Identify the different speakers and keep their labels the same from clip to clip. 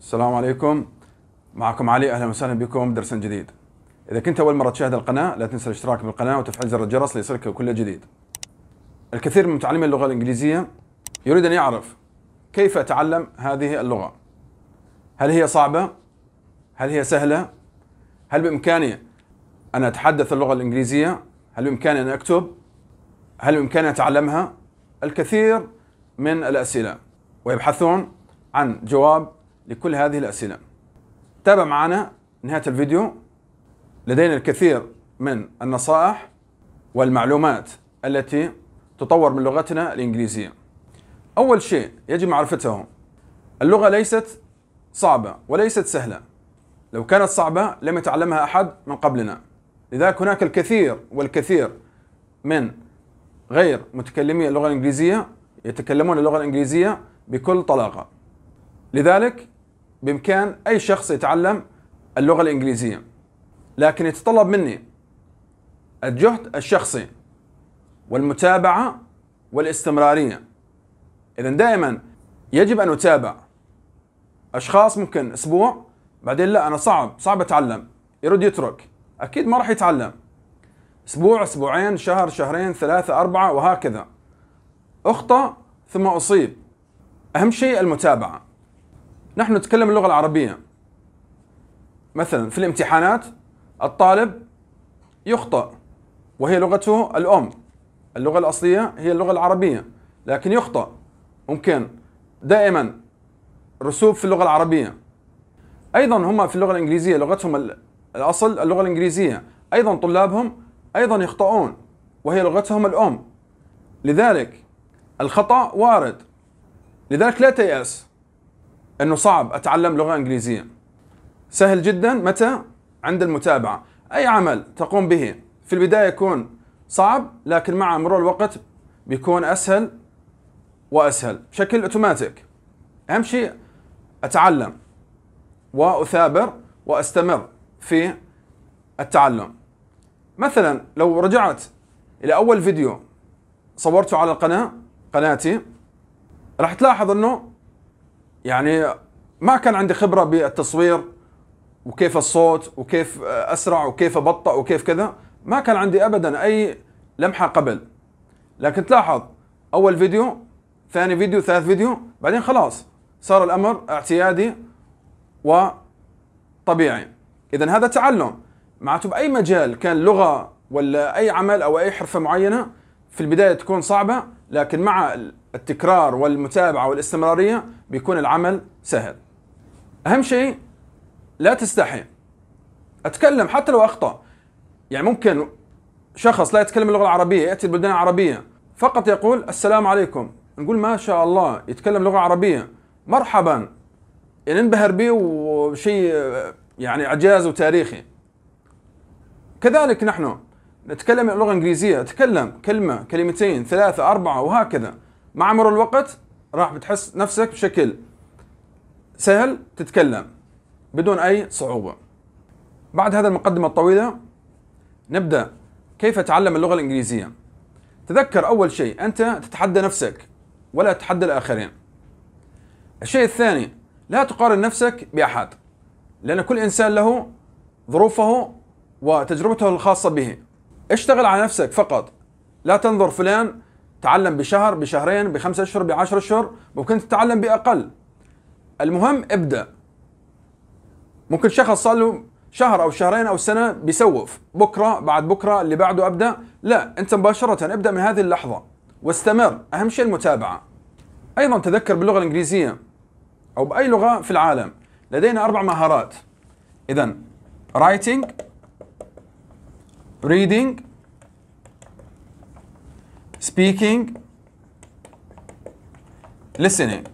Speaker 1: السلام عليكم معكم علي اهلا وسهلا بكم درس جديد اذا كنت اول مره تشاهد القناه لا تنسى الاشتراك بالقناه وتفعيل زر الجرس ليصلك كل جديد الكثير من متعلمي اللغه الانجليزيه يريد ان يعرف كيف اتعلم هذه اللغه هل هي صعبه هل هي سهله هل بامكاني ان اتحدث اللغه الانجليزيه هل بامكاني ان اكتب هل بامكاني ان اتعلمها الكثير من الاسئله ويبحثون عن جواب لكل هذه الأسئلة تابع معنا نهاية الفيديو لدينا الكثير من النصائح والمعلومات التي تطور من لغتنا الإنجليزية أول شيء يجب معرفته اللغة ليست صعبة وليست سهلة لو كانت صعبة لم يتعلمها أحد من قبلنا لذلك هناك الكثير والكثير من غير متكلمي اللغة الإنجليزية يتكلمون اللغة الإنجليزية بكل طلاقة لذلك بإمكان أي شخص يتعلم اللغة الإنجليزية لكن يتطلب مني الجهد الشخصي والمتابعة والاستمرارية إذا دائما يجب أن أتابع أشخاص ممكن أسبوع بعدين لا أنا صعب صعب أتعلم يرد يترك أكيد ما راح يتعلم أسبوع أسبوعين شهر شهرين ثلاثة أربعة وهكذا أخطأ ثم أصيب أهم شيء المتابعة نحن نتكلم اللغة العربية مثلا في الامتحانات الطالب يخطأ وهي لغته الأم اللغة الأصلية هي اللغة العربية لكن يخطأ ممكن دائما رسوب في اللغة العربية أيضا هم في اللغة الإنجليزية لغتهم الأصل اللغة الإنجليزية أيضا طلابهم أيضا يخطئون وهي لغتهم الأم لذلك الخطأ وارد لذلك لا تيأس انه صعب اتعلم لغه انجليزيه سهل جدا متى عند المتابعه اي عمل تقوم به في البدايه يكون صعب لكن مع مرور الوقت بيكون اسهل واسهل بشكل اوتوماتيك اهم شيء اتعلم واثابر واستمر في التعلم مثلا لو رجعت الى اول فيديو صورته على القناه قناتي راح تلاحظ انه يعني ما كان عندي خبره بالتصوير وكيف الصوت وكيف اسرع وكيف ابطأ وكيف كذا ما كان عندي ابدا اي لمحه قبل لكن تلاحظ اول فيديو ثاني فيديو ثالث فيديو بعدين خلاص صار الامر اعتيادي وطبيعي اذا هذا تعلم معناته باي مجال كان لغه ولا اي عمل او اي حرفه معينه في البدايه تكون صعبه لكن مع التكرار والمتابعه والاستمراريه بيكون العمل سهل. اهم شيء لا تستحي. اتكلم حتى لو اخطا. يعني ممكن شخص لا يتكلم اللغه العربيه ياتي البلدان العربيه فقط يقول السلام عليكم نقول ما شاء الله يتكلم لغه عربيه مرحبا ننبهر يعني به وشيء يعني اعجاز وتاريخي. كذلك نحن نتكلم اللغه الانجليزيه اتكلم كلمه كلمتين ثلاثه اربعه وهكذا مع مرور الوقت راح بتحس نفسك بشكل سهل تتكلم بدون أي صعوبة بعد هذا المقدمة الطويلة نبدأ كيف تعلم اللغة الإنجليزية تذكر أول شيء أنت تتحدى نفسك ولا تتحدى الآخرين الشيء الثاني لا تقارن نفسك بأحد لأن كل إنسان له ظروفه وتجربته الخاصة به اشتغل على نفسك فقط لا تنظر فلان تعلم بشهر بشهرين بخمسة اشهر بعشر اشهر ممكن تتعلم باقل المهم ابدا ممكن شخص صار له شهر او شهرين او سنه بيسوف بكره بعد بكره اللي بعده ابدا لا انت مباشره ابدا من هذه اللحظه واستمر اهم شيء المتابعه ايضا تذكر باللغه الانجليزيه او باي لغه في العالم لدينا اربع مهارات اذا writing reading speaking listening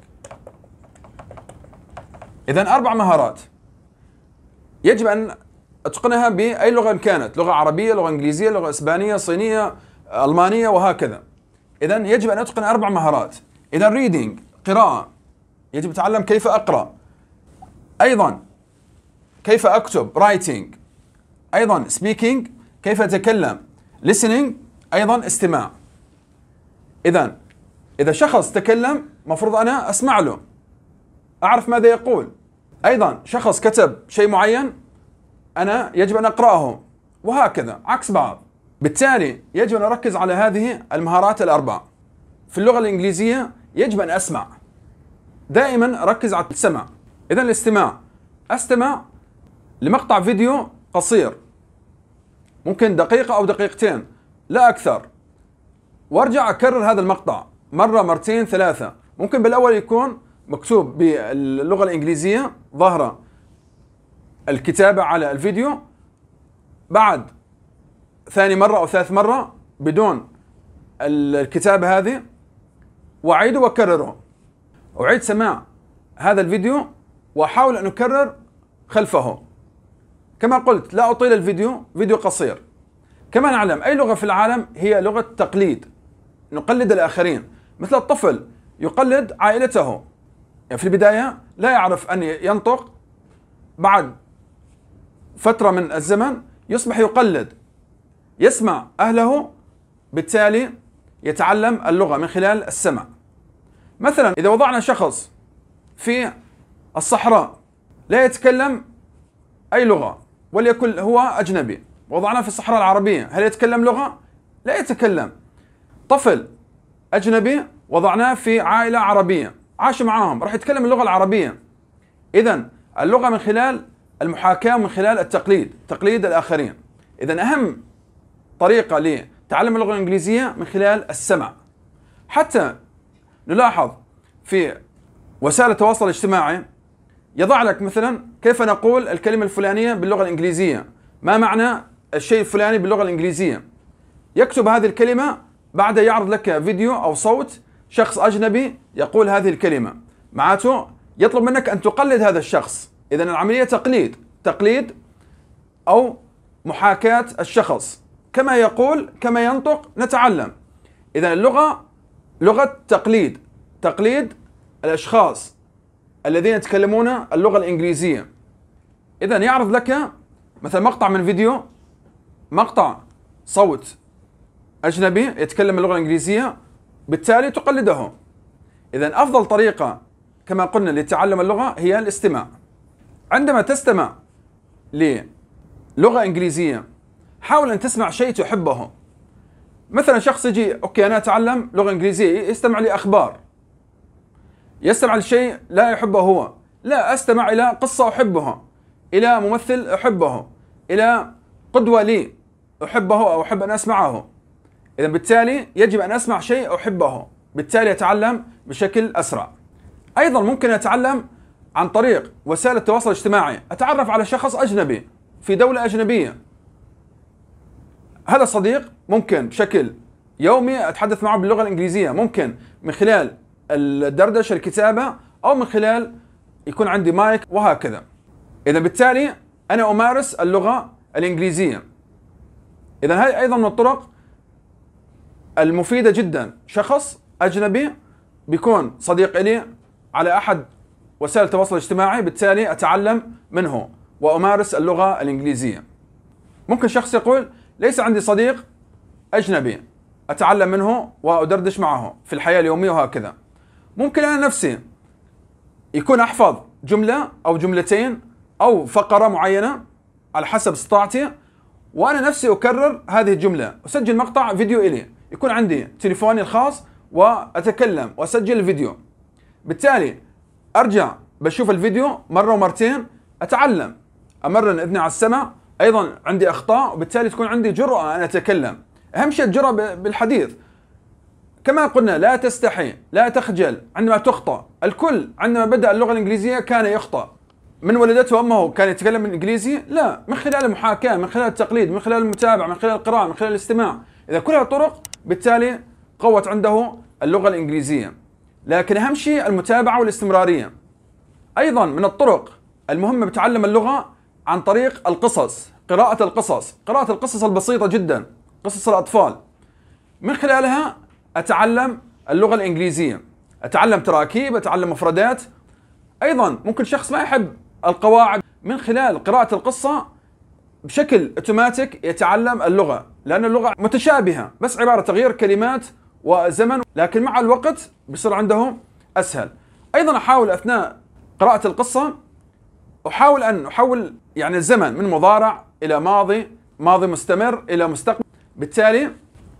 Speaker 1: اذا اربع مهارات يجب ان اتقنها باي لغه كانت لغه عربيه لغه انجليزيه لغه اسبانيه صينيه المانيه وهكذا اذا يجب ان اتقن اربع مهارات اذا reading قراءه يجب اتعلم كيف اقرا ايضا كيف اكتب writing ايضا speaking كيف اتكلم listening ايضا استماع اذا اذا شخص تكلم مفروض انا اسمع له اعرف ماذا يقول ايضا شخص كتب شيء معين انا يجب ان اقراه وهكذا عكس بعض بالتالي يجب ان اركز على هذه المهارات الاربع في اللغه الانجليزيه يجب ان اسمع دائما ركز على السمع اذا الاستماع استمع لمقطع فيديو قصير ممكن دقيقه او دقيقتين لا اكثر وارجع اكرر هذا المقطع مره مرتين ثلاثه ممكن بالاول يكون مكتوب باللغه الانجليزيه ظاهره الكتابه على الفيديو بعد ثاني مره او ثالث مره بدون الكتابه هذه واعيده واكرره اعيد سماع هذا الفيديو واحاول ان اكرر خلفه كما قلت لا اطيل الفيديو فيديو قصير كما نعلم اي لغه في العالم هي لغه تقليد نقلد الآخرين مثل الطفل يقلد عائلته يعني في البداية لا يعرف أن ينطق بعد فترة من الزمن يصبح يقلد يسمع أهله بالتالي يتعلم اللغة من خلال السمع مثلا إذا وضعنا شخص في الصحراء لا يتكلم أي لغة وليكن هو أجنبي وضعناه في الصحراء العربية هل يتكلم لغة؟ لا يتكلم طفل اجنبي وضعناه في عائله عربيه عاش معاهم راح يتكلم اللغه العربيه اذا اللغه من خلال المحاكاه من خلال التقليد تقليد الاخرين اذا اهم طريقه لتعلم اللغه الانجليزيه من خلال السمع حتى نلاحظ في وسائل التواصل الاجتماعي يضع لك مثلا كيف نقول الكلمه الفلانيه باللغه الانجليزيه ما معنى الشيء الفلاني باللغه الانجليزيه يكتب هذه الكلمه بعدها يعرض لك فيديو أو صوت شخص أجنبي يقول هذه الكلمة معناته يطلب منك أن تقلد هذا الشخص إذا العملية تقليد تقليد أو محاكاة الشخص كما يقول كما ينطق نتعلم إذا اللغة لغة تقليد تقليد الأشخاص الذين يتكلمون اللغة الإنجليزية إذا يعرض لك مثلا مقطع من فيديو مقطع صوت أجنبي يتكلم اللغة الإنجليزية بالتالي تقلده إذا أفضل طريقة كما قلنا لتعلم اللغة هي الاستماع عندما تستمع للغة إنجليزية حاول أن تسمع شيء تحبه مثلا شخص يجي أوكي أنا أتعلم لغة إنجليزية يستمع لأخبار يستمع لشيء لا يحبه هو لا أستمع إلى قصة أحبها إلى ممثل أحبه إلى قدوة لي أحبه أو أحب أن أسمعه إذا بالتالي يجب أن أسمع شيء أحبه بالتالي أتعلم بشكل أسرع أيضا ممكن أتعلم عن طريق وسائل التواصل الاجتماعي أتعرف على شخص أجنبي في دولة أجنبية هذا الصديق ممكن بشكل يومي أتحدث معه باللغة الإنجليزية ممكن من خلال الدردشة الكتابة أو من خلال يكون عندي مايك وهكذا إذا بالتالي أنا أمارس اللغة الإنجليزية إذا هاي أيضا من الطرق المفيده جدا شخص اجنبي بيكون صديق الي على احد وسائل التواصل الاجتماعي بالتالي اتعلم منه وامارس اللغه الانجليزيه ممكن شخص يقول ليس عندي صديق اجنبي اتعلم منه وادردش معه في الحياه اليوميه وهكذا ممكن انا نفسي يكون احفظ جمله او جملتين او فقره معينه على حسب استطاعتي وانا نفسي اكرر هذه الجمله اسجل مقطع فيديو الي يكون عندي تليفوني الخاص واتكلم واسجل الفيديو بالتالي ارجع بشوف الفيديو مره ومرتين اتعلم امرن اذني على السمع ايضا عندي اخطاء وبالتالي تكون عندي جراه ان اتكلم اهم شيء الجراه بالحديث كما قلنا لا تستحي لا تخجل عندما تخطأ الكل عندما بدأ اللغة الإنجليزية كان يخطأ من ولدته أمه كان يتكلم الإنجليزي لا من خلال المحاكاة من خلال التقليد من خلال المتابعة من خلال القراءة من خلال الاستماع إذا كل هالطرق بالتالي قوت عنده اللغة الإنجليزية لكن أهم شيء المتابعة والاستمرارية أيضا من الطرق المهمة بتعلم اللغة عن طريق القصص قراءة القصص قراءة القصص البسيطة جدا قصص الأطفال من خلالها أتعلم اللغة الإنجليزية أتعلم تراكيب أتعلم مفردات أيضا ممكن شخص ما يحب القواعد من خلال قراءة القصة بشكل اوتوماتيك يتعلم اللغه لان اللغه متشابهه بس عباره تغيير كلمات وزمن لكن مع الوقت بيصير عندهم اسهل ايضا احاول اثناء قراءه القصه احاول ان احول يعني الزمن من مضارع الى ماضي ماضي مستمر الى مستقبل بالتالي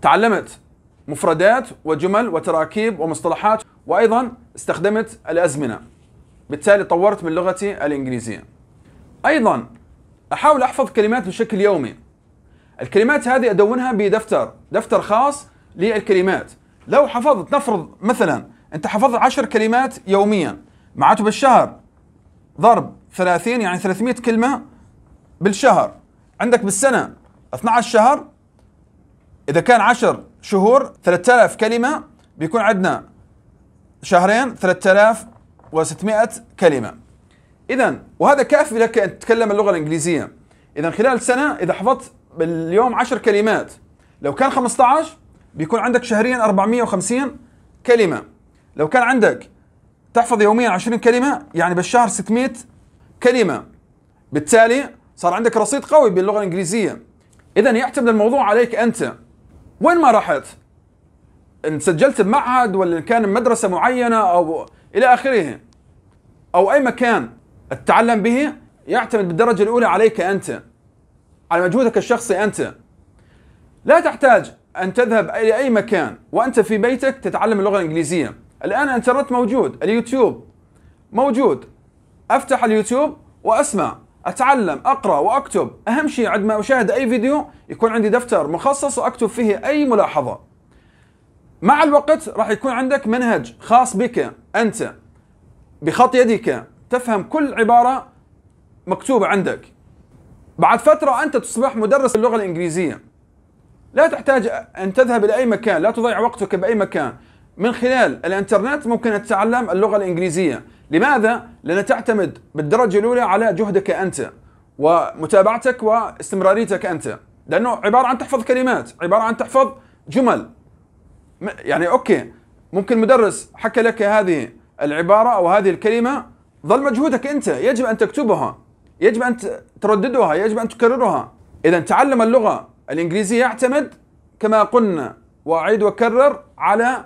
Speaker 1: تعلمت مفردات وجمل وتراكيب ومصطلحات وايضا استخدمت الازمنه بالتالي طورت من لغتي الانجليزيه ايضا احاول احفظ كلمات بشكل يومي الكلمات هذه ادونها بدفتر دفتر خاص للكلمات لو حفظت نفرض مثلا انت حفظت عشر كلمات يوميا معناته بالشهر ضرب ثلاثين يعني ثلاثمائة كلمه بالشهر عندك بالسنه 12 شهر اذا كان عشر شهور آلاف كلمه بيكون عندنا شهرين آلاف وستمائة كلمه اذا وهذا كافي لك ان تتكلم اللغه الانجليزيه اذا خلال سنه اذا حفظت باليوم 10 كلمات لو كان 15 بيكون عندك شهريا 450 كلمه لو كان عندك تحفظ يوميا 20 كلمه يعني بالشهر 600 كلمه بالتالي صار عندك رصيد قوي باللغه الانجليزيه اذا يعتمد الموضوع عليك انت وين ما رحت ان سجلت بمعهد ولا كان مدرسه معينه او الى اخره او اي مكان التعلم به يعتمد بالدرجة الأولى عليك أنت على مجهودك الشخصي أنت لا تحتاج أن تذهب إلى أي مكان وأنت في بيتك تتعلم اللغة الإنجليزية الآن الإنترنت موجود اليوتيوب موجود أفتح اليوتيوب وأسمع أتعلم أقرأ وأكتب أهم شيء عندما أشاهد أي فيديو يكون عندي دفتر مخصص وأكتب فيه أي ملاحظة مع الوقت راح يكون عندك منهج خاص بك أنت بخط يدك تفهم كل عباره مكتوبه عندك بعد فتره انت تصبح مدرس اللغه الانجليزيه لا تحتاج ان تذهب الى اي مكان لا تضيع وقتك باي مكان من خلال الانترنت ممكن ان تتعلم اللغه الانجليزيه لماذا لان تعتمد بالدرجه الاولى على جهدك انت ومتابعتك واستمراريتك انت لانه عباره عن تحفظ كلمات عباره عن تحفظ جمل يعني اوكي ممكن مدرس حكى لك هذه العباره او هذه الكلمه ظل مجهودك أنت يجب أن تكتبها يجب أن ترددها يجب أن تكررها إذا تعلم اللغة الإنجليزية يعتمد كما قلنا وأعيد وأكرر على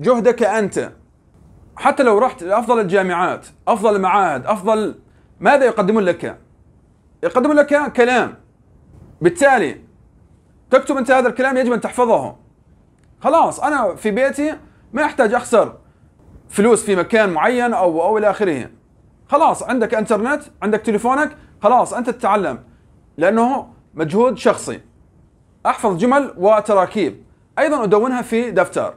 Speaker 1: جهدك أنت حتى لو رحت لأفضل الجامعات أفضل المعاهد أفضل ماذا يقدمون لك؟ يقدمون لك كلام بالتالي تكتب أنت هذا الكلام يجب أن تحفظه خلاص أنا في بيتي ما أحتاج أخسر فلوس في مكان معين او او الى اخره خلاص عندك انترنت عندك تليفونك خلاص انت تتعلم لانه مجهود شخصي احفظ جمل وتراكيب ايضا ادونها في دفتر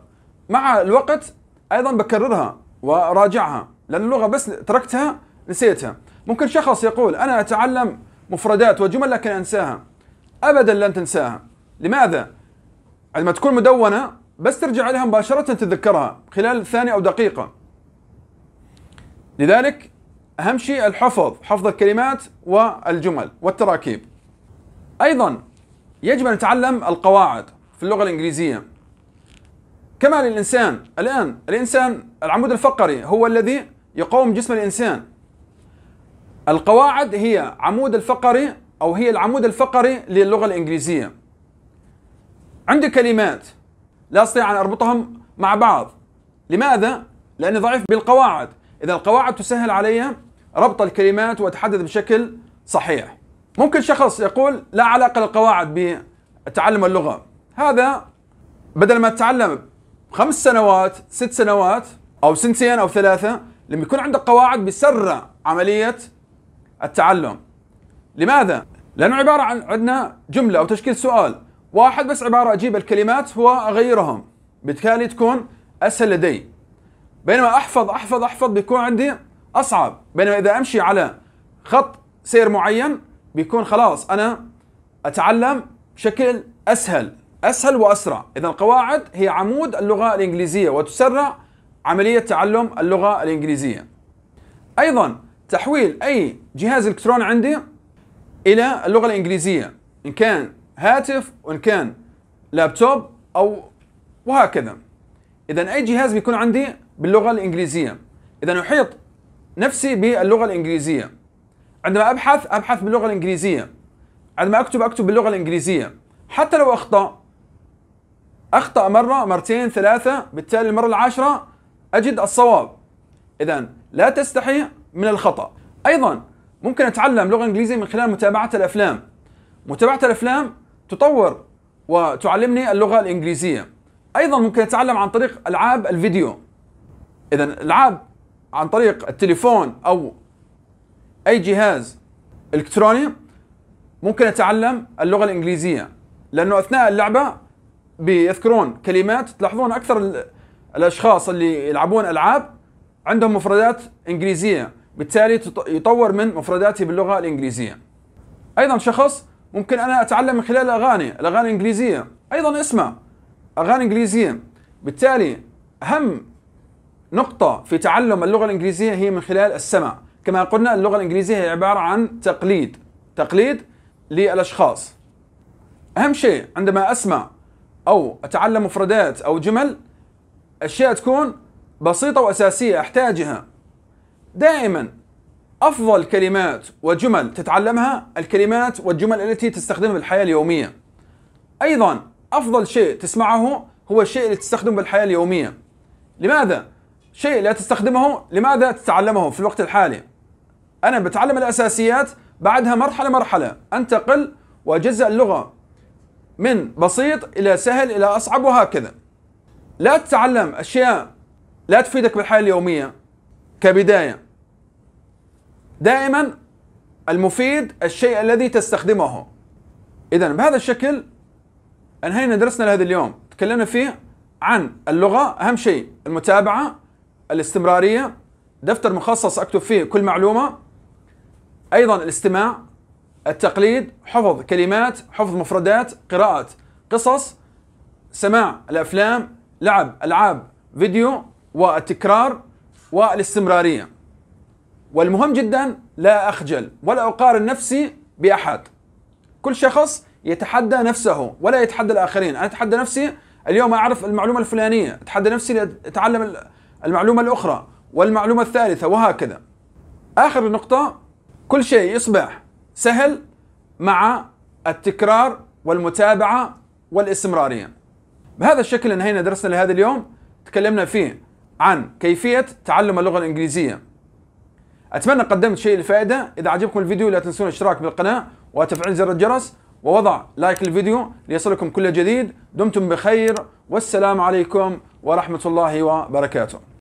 Speaker 1: مع الوقت ايضا بكررها وراجعها لان اللغه بس تركتها نسيتها ممكن شخص يقول انا اتعلم مفردات وجمل لكن انساها ابدا لن تنساها لماذا عندما تكون مدونه بس ترجع لها مباشرة تتذكرها خلال ثانية أو دقيقة لذلك أهم شيء الحفظ حفظ الكلمات والجمل والتراكيب أيضا يجب أن نتعلم القواعد في اللغة الإنجليزية كما للإنسان الآن الإنسان العمود الفقري هو الذي يقوم جسم الإنسان القواعد هي عمود الفقري أو هي العمود الفقري للغة الإنجليزية عندك كلمات لا استطيع ان اربطهم مع بعض لماذا؟ لاني ضعيف بالقواعد اذا القواعد تسهل علي ربط الكلمات واتحدث بشكل صحيح ممكن شخص يقول لا علاقه للقواعد بتعلم اللغه هذا بدل ما تتعلم خمس سنوات ست سنوات او سنتين او ثلاثه لما يكون عندك قواعد بيسرع عمليه التعلم لماذا؟ لانه عباره عن عندنا جمله او تشكيل سؤال واحد بس عبارة أجيب الكلمات وأغيرهم بالتالي تكون أسهل لدي بينما أحفظ أحفظ أحفظ بيكون عندي أصعب بينما إذا أمشي على خط سير معين بيكون خلاص أنا أتعلم بشكل أسهل أسهل وأسرع إذا القواعد هي عمود اللغة الإنجليزية وتسرع عملية تعلم اللغة الإنجليزية أيضا تحويل أي جهاز إلكتروني عندي إلى اللغة الإنجليزية إن كان هاتف وان كان لابتوب او وهكذا اذا اي جهاز بيكون عندي باللغه الانجليزيه اذا احيط نفسي باللغه الانجليزيه عندما ابحث ابحث باللغه الانجليزيه عندما اكتب اكتب باللغه الانجليزيه حتى لو اخطا اخطا مره مرتين ثلاثه بالتالي المره العاشره اجد الصواب اذا لا تستحي من الخطا ايضا ممكن اتعلم لغه انجليزيه من خلال متابعه الافلام متابعه الافلام تطور وتعلمني اللغة الإنجليزية أيضا ممكن أتعلم عن طريق ألعاب الفيديو إذا ألعاب عن طريق التليفون أو أي جهاز إلكتروني ممكن أتعلم اللغة الإنجليزية لأنه أثناء اللعبة بيذكرون كلمات تلاحظون أكثر الأشخاص اللي يلعبون ألعاب عندهم مفردات إنجليزية بالتالي يطور من مفرداتي باللغة الإنجليزية أيضا شخص ممكن انا اتعلم من خلال الاغاني الاغاني الانجليزيه ايضا اسمع اغاني انجليزيه بالتالي اهم نقطه في تعلم اللغه الانجليزيه هي من خلال السمع كما قلنا اللغه الانجليزيه هي عباره عن تقليد تقليد للاشخاص اهم شيء عندما اسمع او اتعلم مفردات او جمل اشياء تكون بسيطه واساسيه احتاجها دائما افضل كلمات وجمل تتعلمها الكلمات والجمل التي تستخدمها في الحياه اليوميه ايضا افضل شيء تسمعه هو الشيء اللي تستخدمه بالحياه اليوميه لماذا شيء لا تستخدمه لماذا تتعلمه في الوقت الحالي انا بتعلم الاساسيات بعدها مرحله مرحله انتقل واجزء اللغه من بسيط الى سهل الى اصعب وهكذا لا تتعلم اشياء لا تفيدك بالحياه اليوميه كبدايه دائما المفيد الشيء الذي تستخدمه اذا بهذا الشكل انهينا درسنا لهذا اليوم تكلمنا فيه عن اللغه اهم شيء المتابعه الاستمراريه دفتر مخصص اكتب فيه كل معلومه ايضا الاستماع التقليد حفظ كلمات حفظ مفردات قراءه قصص سماع الافلام لعب العاب فيديو والتكرار والاستمراريه والمهم جدا لا أخجل ولا أقارن نفسي بأحد كل شخص يتحدى نفسه ولا يتحدى الآخرين أنا أتحدى نفسي اليوم أعرف المعلومة الفلانية أتحدى نفسي لأتعلم المعلومة الأخرى والمعلومة الثالثة وهكذا آخر نقطة كل شيء يصبح سهل مع التكرار والمتابعة والاستمرارية بهذا الشكل انهينا درسنا لهذا اليوم تكلمنا فيه عن كيفية تعلم اللغة الإنجليزية اتمنى قدمت شيء لفائده اذا عجبكم الفيديو لا تنسون الاشتراك بالقناه وتفعيل زر الجرس ووضع لايك للفيديو ليصلكم كل جديد دمتم بخير والسلام عليكم ورحمه الله وبركاته